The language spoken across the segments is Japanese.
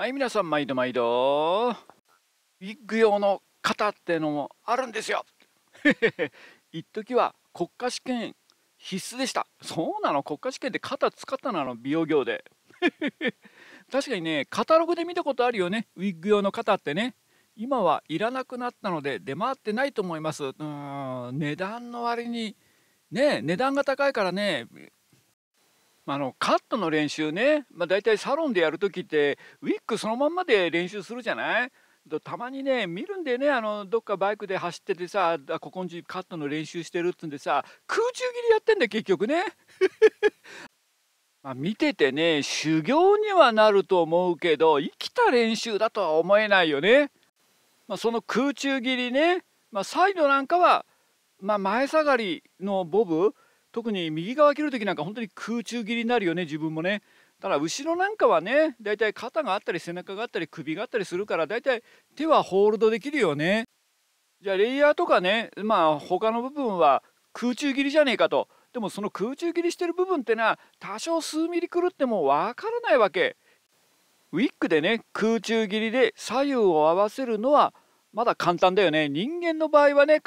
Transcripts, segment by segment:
はい皆さん毎度毎度ウィッグ用の型ってのもあるんですよ 一時は国家試験必須でしたそうなの国家試験で肩使ったなの美容業で 確かにねカタログで見たことあるよねウィッグ用の型ってね今はいらなくなったので出回ってないと思いますうん値段の割にね値段が高いからねあのカットの練習ね、まあ、大体サロンでやる時ってウィッグそのまんまで練習するじゃないたまにね見るんでねあのどっかバイクで走っててさここんちカットの練習してるっつんでさ空中切りやってんだよ結局ね。まあ見ててね修行にはなると思うけど生きた練習だとは思えないよね。まあ、その空中切りね、まあ、サイドなんかは、まあ、前下がりのボブ特に右側切る時なんか本当に空中切りになるよね自分もねただ後ろなんかはねだいたい肩があったり背中があったり首があったりするからだいたい手はホールドできるよねじゃあレイヤーとかねまあ他の部分は空中切りじゃねえかとでもその空中切りしてる部分ってのは多少数ミリ狂っても分からないわけウィッグでね空中切りで左右を合わせるのはまだ簡単だよね人間の場合はね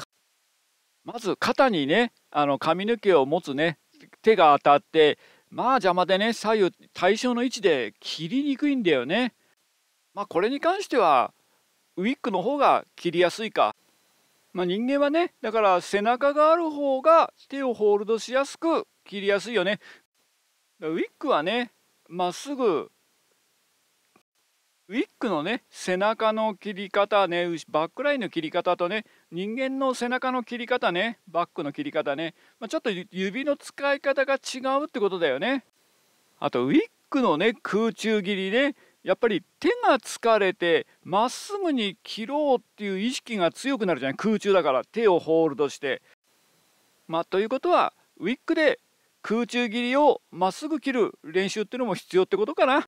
まず肩にねあの髪の毛を持つね手が当たってまあ邪魔でね左右対称の位置で切りにくいんだよね。まあこれに関してはウィッグの方が切りやすいか。まあ、人間はねだから背中がある方が手をホールドしやすく切りやすいよね。ウィッグはねまっすぐウィッグのね背中の切り方ねバックラインの切り方とね人間の背中の切り方ねバックの切り方ね、まあ、ちょっと指の使い方が違うってことだよね。あとウィッグのね空中切りで、ね、やっぱり手が疲れてまっすぐに切ろうっていう意識が強くなるじゃない空中だから手をホールドして。まあ、ということはウィッグで空中切りをまっすぐ切る練習っていうのも必要ってことかな。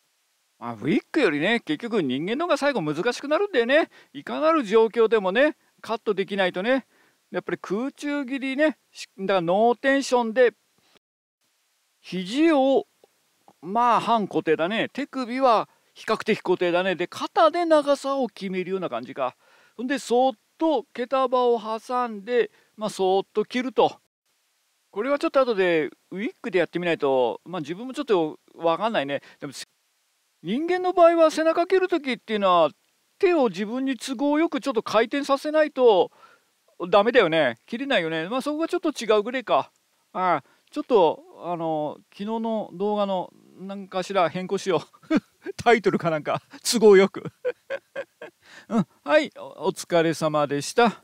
あ、ウィッグよりね結局人間の方が最後難しくなるんだよねいかなる状況でもねカットできないとねやっぱり空中切りねだからノーテンションで肘をまあ半固定だね手首は比較的固定だねで肩で長さを決めるような感じかほんでそっと毛束を挟んで、まあ、そっと切るとこれはちょっと後でウィッグでやってみないと、まあ、自分もちょっと分かんないねでも人間の場合は背中蹴る時っていうのは手を自分に都合よくちょっと回転させないとダメだよね切れないよねまあそこがちょっと違うぐらいかあちょっとあの昨日の動画の何かしら変更しよう タイトルかなんか都合よくうん、はいお疲れ様でした。